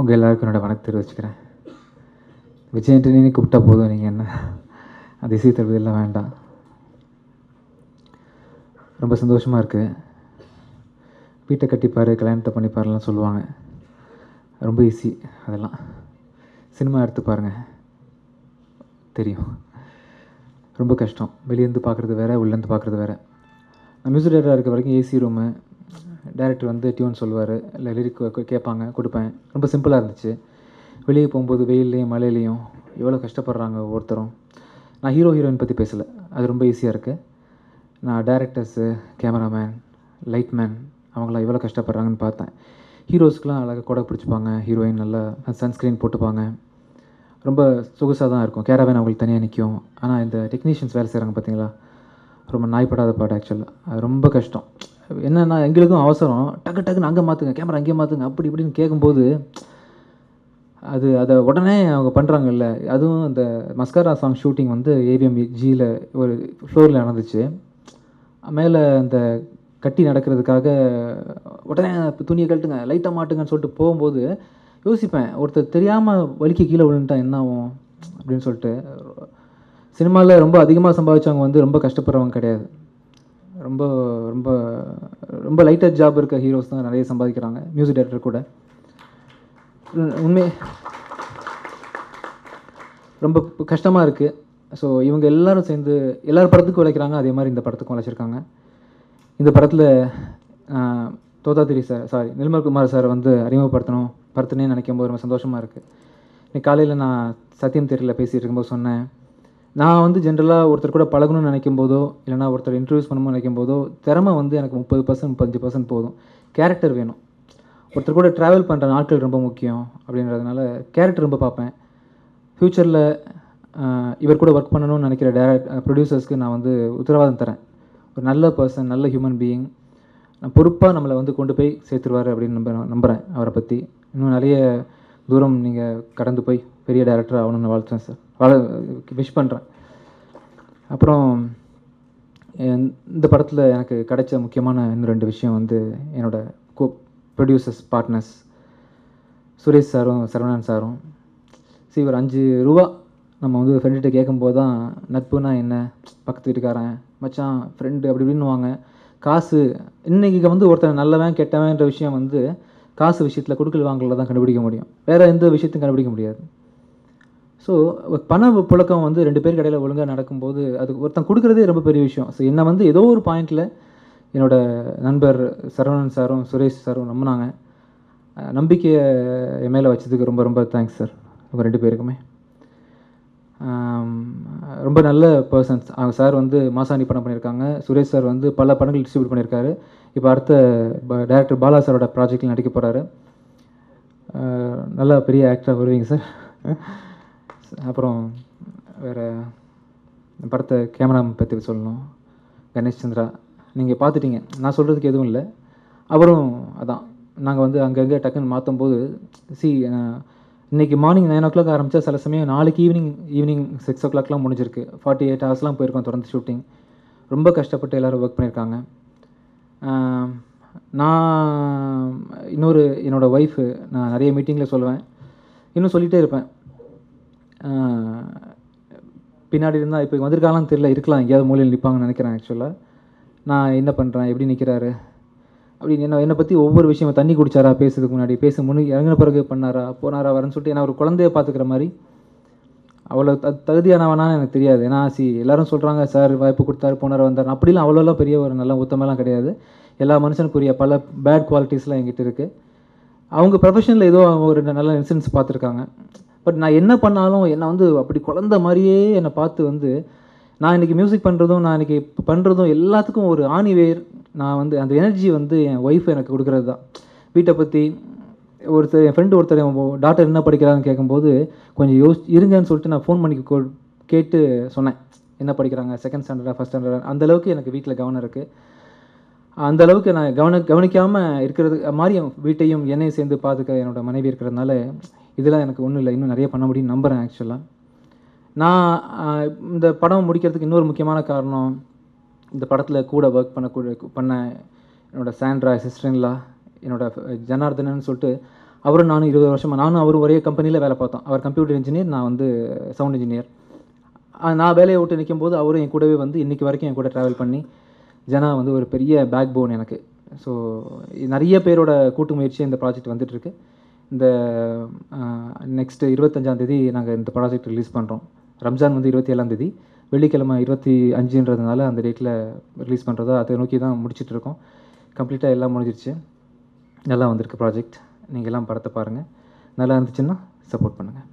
உங்கள் எல்லாருக்கும் என்னோடய வணக்கம் தெரிவிச்சுக்கிறேன் விஜய் நீ கூப்பிட்டா போதும் நீங்கள் என்ன இசை தருவதெல்லாம் வேண்டாம் ரொம்ப சந்தோஷமாக இருக்குது வீட்டை கட்டிப்பார் கல்யாணத்தை பண்ணிப்பாருலாம் சொல்லுவாங்க ரொம்ப ஈஸி அதெல்லாம் சினிமா எடுத்து பாருங்கள் தெரியும் ரொம்ப கஷ்டம் வெளியேருந்து பார்க்குறது வேறு உள்ளேருந்து பார்க்குறது வேறு நான் மியூசிக் டேரக்டராக இருக்க வரைக்கும் ஏசி ரூமு டேரக்டர் வந்து டியூன் சொல்லுவார் இல்லை லிரிக் கேட்பாங்க கொடுப்பேன் ரொம்ப சிம்பிளாக இருந்துச்சு வெளியே போகும்போது வெயில்லையும் மழையிலையும் எவ்வளோ கஷ்டப்படுறாங்க ஒவ்வொருத்தரும் நான் ஹீரோ ஹீரோயின் பற்றி பேசலை அது ரொம்ப ஈஸியாக இருக்குது நான் டேரக்டர்ஸு கேமராமேன் லைட்மேன் அவங்களாம் எவ்வளோ கஷ்டப்படுறாங்கன்னு பார்த்தேன் ஹீரோஸ்க்கெலாம் அழகாக கொடை பிடிச்சிப்பாங்க ஹீரோயின் நல்லா சன்ஸ்க்ரீன் போட்டுப்பாங்க ரொம்ப சொகுசாக தான் இருக்கும் கேரவேன் அவங்களுக்கு தனியாக நிற்கும் ஆனால் இந்த டெக்னீஷியன்ஸ் வேலை செய்கிறாங்க பார்த்தீங்களா ரொம்ப நாய்ப்படாத பாட்டு ஆக்சுவலாக அது ரொம்ப கஷ்டம் என்னென்னா எங்களுக்கும் அவசரம் டக்கு டக்குன்னு அங்கே மாற்றுங்க கேமரா அங்கேயே மாற்றுங்க அப்படி இப்படின்னு கேட்கும்போது அது அதை உடனே அவங்க பண்ணுறாங்கல்ல அதுவும் இந்த மஸ்காரா சாங் ஷூட்டிங் வந்து ஏவிஎம் ஜியில் ஒரு ஃப்ளோரில் நடந்துச்சு மேலே அந்த கட்டி நடக்கிறதுக்காக உடனே துணியை கழட்டுங்க லைட்டாக மாட்டுங்கன்னு சொல்லிட்டு போகும்போது யோசிப்பேன் ஒருத்தர் தெரியாமல் வலிக்கு கீழே விழுந்துட்டான் என்ன ஆகும் அப்படின்னு சொல்லிட்டு சினிமாவில் ரொம்ப அதிகமாக சம்பாதிச்சவங்க வந்து ரொம்ப கஷ்டப்படுறவங்க கிடையாது ரொம்ப ரொம்ப ரொம்ப லைட்டாக ஜாப் இருக்க ஹீரோஸ் தான் நிறைய சம்பாதிக்கிறாங்க மியூசிக் டைரக்டர் கூட உண்மை ரொம்ப கஷ்டமாக இருக்குது ஸோ இவங்க எல்லோரும் சேர்ந்து எல்லார் படத்துக்கும் உழைக்கிறாங்க அதே மாதிரி இந்த படத்துக்கும் உழைச்சிருக்காங்க இந்த படத்தில் தோதாதிரி sir sorry Nirmal Kumar sir வந்து அறிமுகப்படுத்தணும் படுத்தணும்னு நினைக்கும் போது ரொம்ப சந்தோஷமாக இருக்குது இன்னைக்கு காலையில் நான் சத்தியம் தேரில் பேசிகிட்டு இருக்கும்போது சொன்னேன் நான் வந்து ஜென்ரலாக ஒருத்தர் கூட பழகணும்னு நினைக்கும் போதோ இல்லைனா ஒருத்தர் இன்ட்ரடியூஸ் பண்ணணும்னு நினைக்கும் போதோ திறமை வந்து எனக்கு முப்பது பர்சன்ட் முப்பத்தஞ்சு பர்சன்ட் போதும் கேரக்டர் வேணும் ஒருத்தர் கூட ட்ராவல் பண்ணுற நாட்கள் ரொம்ப முக்கியம் அப்படின்றதுனால கேரக்டர் ரொம்ப பார்ப்பேன் ஃப்யூச்சரில் இவர் கூட ஒர்க் பண்ணணும்னு நினைக்கிற டேரக்ட் ப்ரொடியூசர்ஸ்க்கு நான் வந்து உத்தரவாதம் தரேன் ஒரு நல்ல பர்சன் நல்ல ஹியூமன் பீயிங் பொறுப்பாக நம்மளை வந்து கொண்டு போய் சேர்த்துருவார் அப்படின்னு நம்ப நம்புகிறேன் அவரை பற்றி இன்னும் நிறைய தூரம் நீங்கள் கடந்து போய் பெரிய டேரக்டர் ஆகணும்னு வாழ்த்துறேன் சார் விஷ் பண்ணுறேன் அப்புறம் இந்த படத்தில் எனக்கு கிடைச்ச முக்கியமான இன்னும் ரெண்டு விஷயம் வந்து என்னோடய கோ ப்ரொடியூசர்ஸ் பார்ட்னர்ஸ் சுரேஷ் சாரும் சரவணன் சாரும் சரி ஒரு அஞ்சு ரூபா நம்ம வந்து ஃப்ரெண்டுகிட்ட கேட்கும்போது தான் நட்புனா என்ன பக்கத்து வீட்டுக்காரன் மச்சான் ஃப்ரெண்டு அப்படி இப்படின்னுவாங்க காசு இன்றைக்கி வந்து ஒருத்தன் நல்லவன் கெட்டவன்ற விஷயம் வந்து காசு விஷயத்தில் கொடுக்கல் வாங்கல தான் கண்டுபிடிக்க முடியும் வேறு எந்த விஷயத்தையும் கண்டுபிடிக்க முடியாது ஸோ பண புழக்கம் வந்து ரெண்டு பேருக்கு கடையில் ஒழுங்காக நடக்கும்போது அது ஒருத்தன் கொடுக்குறதே ரொம்ப பெரிய விஷயம் ஸோ என்னை வந்து ஏதோ ஒரு பாயிண்டில் என்னோடய நண்பர் சரவணன் சாரும் சுரேஷ் சாரும் நம்பினாங்க நம்பிக்கையை என் மேலே வச்சதுக்கு ரொம்ப ரொம்ப தேங்க்ஸ் சார் உங்கள் ரெண்டு பேருக்குமே ரொம்ப நல்ல பர்சன்ஸ் அவங்க சார் வந்து மாசாணி படம் பண்ணியிருக்காங்க சுரேஷ் சார் வந்து பல படங்கள் டிஸ்ட்ரிபியூட் பண்ணியிருக்காரு இப்போ அடுத்த டேரக்டர் பாலா சாரோட ப்ராஜெக்டில் நடிக்க போகிறாரு நல்லா பெரிய ஆக்டராக வருவீங்க சார் அப்புறம் வேறு படத்தை கேமரா பற்றி சொல்லணும் கணேஷ் சந்திரா நீங்கள் பார்த்துட்டீங்க நான் சொல்கிறதுக்கு எதுவும் இல்லை அப்புறம் அதான் நாங்கள் வந்து அங்கங்கே டக்குன்னு மாற்றும் போது சி இன்றைக்கி மார்னிங் நைன் ஓ கிளாக் ஆரம்பித்தா சில சமயம் நாளைக்கு ஈவினிங் ஈவினிங் சிக்ஸ் ஓ கிளாக்லாம் முடிஞ்சிருக்கு ஃபார்ட்டி எயிட் ஹவர்ஸ்லாம் போயிருக்கோம் தொடர்ந்து ஷூட்டிங் ரொம்ப கஷ்டப்பட்டு எல்லோரும் ஒர்க் பண்ணியிருக்காங்க நான் இன்னொரு என்னோடய ஒய்ஃபு நான் நிறைய மீட்டிங்கில் சொல்லுவேன் இன்னும் சொல்லிகிட்டே இருப்பேன் பின்னாடி இருந்தால் இப்போ வந்திருக்காங்களான்னு தெரில இருக்கலாம் எங்கேயாவது மூலையில் நிற்பாங்கன்னு நினைக்கிறேன் ஆக்சுவலாக நான் என்ன பண்ணுறேன் எப்படி நிற்கிறாரு அப்படின்னு என்ன என்னை பற்றி ஒவ்வொரு விஷயமும் தண்ணி குடிச்சாரா பேசுறதுக்கு முன்னாடி பேச முன்னு இறங்கின பிறகு பண்ணாரா போனாரா வரேன்னு சொல்லிட்டு ஏன்னா ஒரு குழந்தைய பார்த்துக்கிற மாதிரி அவ்வளோ த தகுதியானவனான்னு எனக்கு தெரியாது ஏன்னா சி எல்லோரும் சொல்கிறாங்க சார் வாய்ப்பு கொடுத்தாரு போனார் வந்தார் அப்படிலாம் அவ்வளோலாம் பெரிய ஒரு நல்ல உத்தமெல்லாம் கிடையாது எல்லா மனுஷனுக்குரிய பல பேட் குவாலிட்டிஸ்லாம் எங்கிட்ட இருக்குது அவங்க ப்ரொஃபஷனில் ஏதோ ஒரு நல்ல இன்சூரன்ஸ் பார்த்துருக்காங்க பட் நான் என்ன பண்ணாலும் என்னை வந்து அப்படி குழந்த மாதிரியே என்னை பார்த்து வந்து நான் இன்றைக்கி மியூசிக் பண்ணுறதும் நான் இன்றைக்கி பண்ணுறதும் எல்லாத்துக்கும் ஒரு ஆணிவேர் நான் வந்து அந்த எனர்ஜி வந்து என் ஒய்ஃப் எனக்கு கொடுக்குறது தான் வீட்டை பற்றி ஒருத்தர் என் ஃப்ரெண்டு ஒருத்தர் என் டாக்டர் என்ன படிக்கிறான்னு கேட்கும்போது கொஞ்சம் யோசி இருங்கன்னு சொல்லிட்டு நான் ஃபோன் பண்ணி கேட்டு சொன்னேன் என்ன படிக்கிறாங்க செகண்ட் ஸ்டாண்டர்டா ஃபஸ்ட் ஸ்டாண்டர்டா அந்தளவுக்கு எனக்கு வீட்டில் கவனம் இருக்குது அந்த அளவுக்கு நான் கவன கவனிக்காமல் இருக்கிறது மாதிரி வீட்டையும் என்னையும் சேர்ந்து பார்த்துக்க என்னோடய மனைவி இருக்கிறதுனால இதெல்லாம் எனக்கு ஒன்றும் இல்லை இன்னும் நிறைய பண்ண முடியும்னு நம்புகிறேன் ஆக்சுவலாக நான் இந்த படம் முடிக்கிறதுக்கு இன்னொரு முக்கியமான காரணம் இந்த படத்தில் கூட ஒர்க் பண்ணக்கூடிய பண்ண என்னோடய சாண்ட்ரா சிஸ்டர்லா என்னோடய ஜனார்தனன் சொல்லிட்டு அவரும் நானும் இருபது வருஷமாக நானும் அவரும் ஒரே கம்பெனியில் வேலை பார்த்தோம் அவர் கம்ப்யூட்டர் இன்ஜினியர் நான் வந்து சவுண்ட் இன்ஜினியர் நான் வேலையை விட்டு நிற்கும் போது அவரும் என் கூடவே வந்து இன்றைக்கி வரைக்கும் என் கூட ட்ராவல் பண்ணி ஜனா வந்து ஒரு பெரிய பேக் போன் எனக்கு ஸோ நிறைய பேரோட கூட்டு முயற்சி இந்த ப்ராஜெக்ட் வந்துட்டுருக்கு இந்த நெக்ஸ்ட்டு இருபத்தஞ்சாந்தேதி நாங்கள் இந்த ப்ராஜெக்ட் ரிலீஸ் பண்ணுறோம் ரம்ஜான் வந்து இருபத்தி ஏழாந்தேதி வெள்ளிக்கிழமை இருபத்தி அஞ்சுன்றதுனால அந்த டேட்டில் ரிலீஸ் பண்ணுறதோ அதை நோக்கி தான் இருக்கோம் கம்ப்ளீட்டாக எல்லாம் முடிஞ்சிருச்சு நல்லா வந்திருக்கு ப்ராஜெக்ட் நீங்கள் எல்லாம் படத்தை பாருங்கள் நல்லா இருந்துச்சுன்னா சப்போர்ட் பண்ணுங்கள்